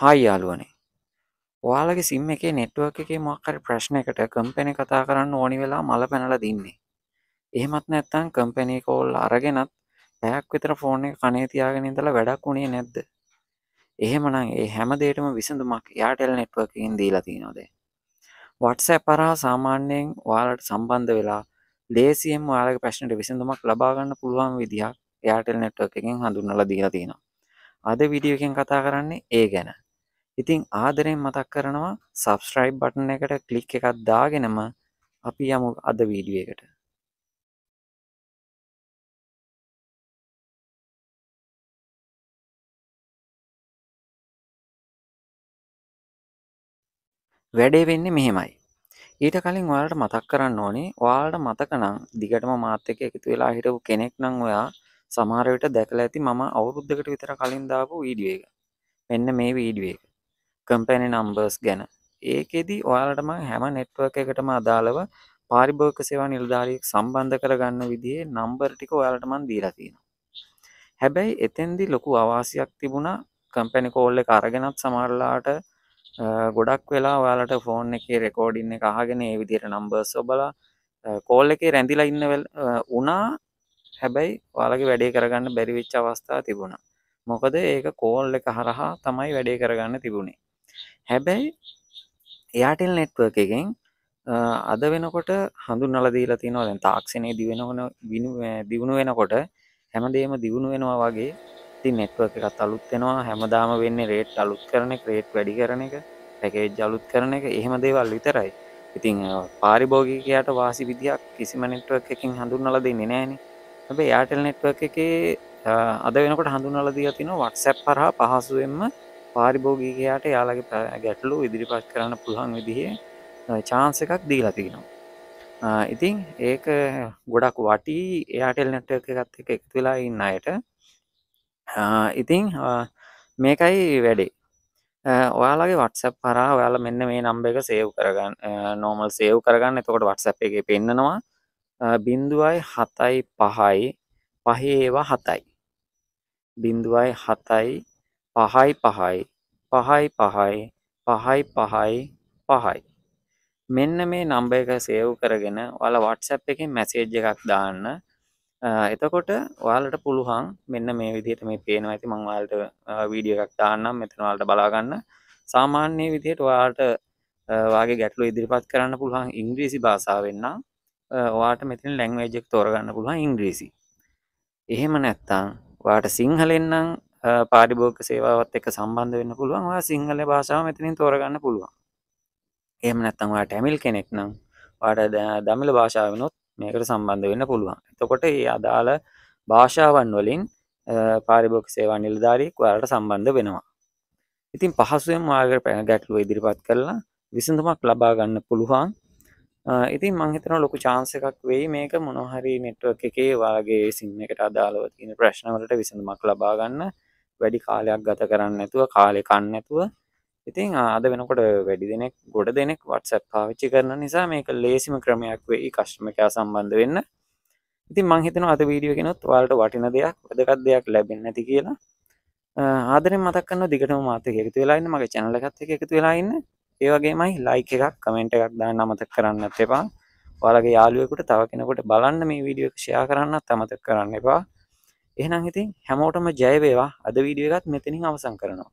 Hi යාලුවනේ ඔයාලගේ sim එකේ නෙට්ුවක් එකේ මක්කරි ප්‍රශ්නයකට කම්පෙන කතා කරන්න ඕනි වෙලා මල පැනල දින්නේ එහෙමත් නැත්තං කම්පැනී කෝල් අරගෙනත් පැයක් විතර ෆෝන එක කනේතියාගෙන ඉඳලා වැඩක් වුණේ නැද්ද එහෙමනම් ඒ හැමදේටම විසඳුමක් යාටෙල් නෙට්වකින් දීලා තිනොදේ වටසෑ පරහා සාමාන්‍යයෙන් වාලට සම්බන්ධ වෙලා ලේසියම් යාලක ප්‍රශ්නට විසඳමක් ලබාගන්න පුළුවන් විදිහක් යාටෙල් නැට්ව එකෙන් හඳුන්නල දීලා තියෙනවා අද විඩියෝකෙන් කතා කරන්නේ ඒ ගැන ඉතින් ආදරෙන් මතක් කරනවා සබස්ට්‍රයිබ් බටන එකට කලික් එකක් දාගෙනම අපි යමු අද වීඩිය එකට වැඩේ වෙන්නේ මෙහෙමයි ඊට කලින් ඔයාලට මතක් කරන්න ඕනේ ඔයාලට මතකනම් දිගටම මාත් එක්ක එකතු වෙලා හිටපු කෙනෙක් නම් ඔයා සමහර විට දැකලා ඇති මම අවුරුද්දකට විතර කලින් දාපු වීඩියෝ එක. මෙන්න මේ වීඩියෝ එක. කම්පැනි නම්බර්ස් ගැන ඒකෙදී ඔයාලටම හැම නෙට්වර්ක එකටම අදාළව පාරිභෝක සේවා නිල්ධාරයෙක් සම්බන්ධ කරගන්න විදිේ නම්බර් ටික ඔයාලටමන් දීරතිෙන හැබැයි එතෙන්දි ලොකු අවාසියක් තිබුණා කම්පැනි කෝල්ල අරගෙනත් සමරලාට ගොඩක් වෙලා ඔයාලට ෆෝන් එක රෙකෝඩින්න එක අහගෙන ඒ විදියට නම්බර්ස් ඔබලා කෝල් එකේ රැඳිලා ඉන්නවල් උනා හැබැයි ඔයාලගේ වැඩේ කරගන්න බැරිවිච්ච අවස්ථා තිබුණා මොකද ඒක කෝල් එක හරහා තමයි වැඩේ කරගන්න තිබුණේ හැබැයි එයාටෙල් නෙට්වර්ක එකෙන් අද වෙනකොට හඳු නලදීලා තිනවා දැන් තාක්ෂණය දිවෙනවන දියුණු වෙනකොට හැමදේම දියුණු වෙනවා වගේ ති නෙට්වර්ක එකත් අලුත්වෙනවා හැමදාම වෙන්න රේට් අලුත් කරන ක්‍රේට් වැඩි කරන එක පැකේජ් අලුත් කරන එක එහෙම දේවල් විතරයි ඉතිං පාරිභෝගිකයට වාසි විදියක් කිසිම නෙට්වර්ක එකින් හඳුන්නල දෙන්න නෑන හැබ යාටල් නෙට්වර්ක එකේ අද වෙනකට හඳුනලදී තින වටසැප් පරහා පහසුවෙන්ම පාරිභෝගිකයාට යාලගේ ගැටලු ඉදිරිපත් කරන්න පුළහන් විදිහේ චාන්ස එකක් දීලා තියෙනවා ඉතින් ඒක ගොඩක් වටි එයාටෙල් නැට එකත් එක එක්තු වෙලා ඉන්න අයට ඉතිං මේකයි වැඩේ ඔයාලගේ වටසැප් පරා ඔයාල මෙන්න මේ නම්බ එක සේව් කරගන්න නෝමල් සේව් කරගන්න එතකොට වටසැප් එක පෙන්න්නනවා බින්දුවයි හතයි පහයි පහේවා හතයි බින්දුවයි හතයි පහයි පහයි පහයි පහයි පහයි පහයි පහයි මෙන්න මේ නම්බ එක සේව් කරගෙන ඔයාලා වට්සැප් එකෙන් මැසේජ් එකක් දාන්න එතකොට ඔයාලට පුළුවන් මෙන්න මේ විදිහට මේ පේනවා ඇති මං ඔයාලට වීඩියෝ එකක් දාන්නම් මෙතන ඔයාලට බලා ගන්න සාමාන්‍ය විදිහට ඔයාලට ඔයාගේ ගැටලු ඉදිරිපත් කරන්න පුළුවන් ඉංග්‍රීසි භාෂාවෙන් නම් ඔයාට මෙතන ලැන්ග්වේජ් එක තෝරගන්න පුළුවන් ඉංග්‍රීසි එහෙම නැත්නම් ඔයාට සිංහලෙන් නම් පාඩිබෝක සේවාවත් එක සම්බන්ධ වෙන්න පුළුවන් වා සිංහල භාෂාව මෙතනින් තෝරගන්න පුළුවන් එහම නැත්තම් වා ටැමිල් කෙනෙක් නම් වාට දමිල භාෂාවනොත් මේකට සම්බන්ධ වෙන්න පුළුවන් එතකොට ඒ අදාළ භාෂාවන් වලින් පාරිභෝක සේවා නිලධාරීක් වාලට සම්බන්ධ වෙනවා ඉතින් පහසුවෙන් මාගර පැන ගැටලුව ඉදිරිපත් කරලා විසඳුමක් ලබා ගන්න පුළුවන් ඉතින් මංහිතන ලොකු චාන්ස එකක් වෙයි මේක මොනොහරි නෙට්ව එකේ වාගේ සින්න එකට අදාළව තින ප්‍රශ්නවලට විසඳමක් ලබාගන්න වැඩි කාලයක් ගත කරන්න ඇතුව කාලෙ කන්න ඇතුව ඉතින් ආද වෙනකොට වැඩි දෙනෙක් ගොඩ දෙනෙක් වටසැප් පාවිච්චි කරන නිසා මේක ලේසිම ක්‍රමයක් වෙයි කශ්මකයා සම්බන්ධ වෙන්න ඉතින් මංහිතන අත වීඩියගෙනොත් වාලට වටින දෙයක් වැදකත් දෙයක් ලැබෙන නැති කියලා ආදර මතක්න්න දිගටම මාත හෙරිතු වෙලාන්න මගේ චැනලගත් එක එකතු වෙලාඉන්න ඒවගේමයි ලයික එකක් කමෙන්ට් එකක් දාන්න අමතක් කරන්න එපා ඔයාලගේ යාලුවෙකුට තව කෙනකොට බලන්න මේ වීඩියෝ ක්ෂයා කරන්න තමතක් කරන්න එපා එහෙනම් ඉතින් හැමෝටම ජයවේවා අද වීඩියෝ එකත් මෙතනින් අවසන් කරනවා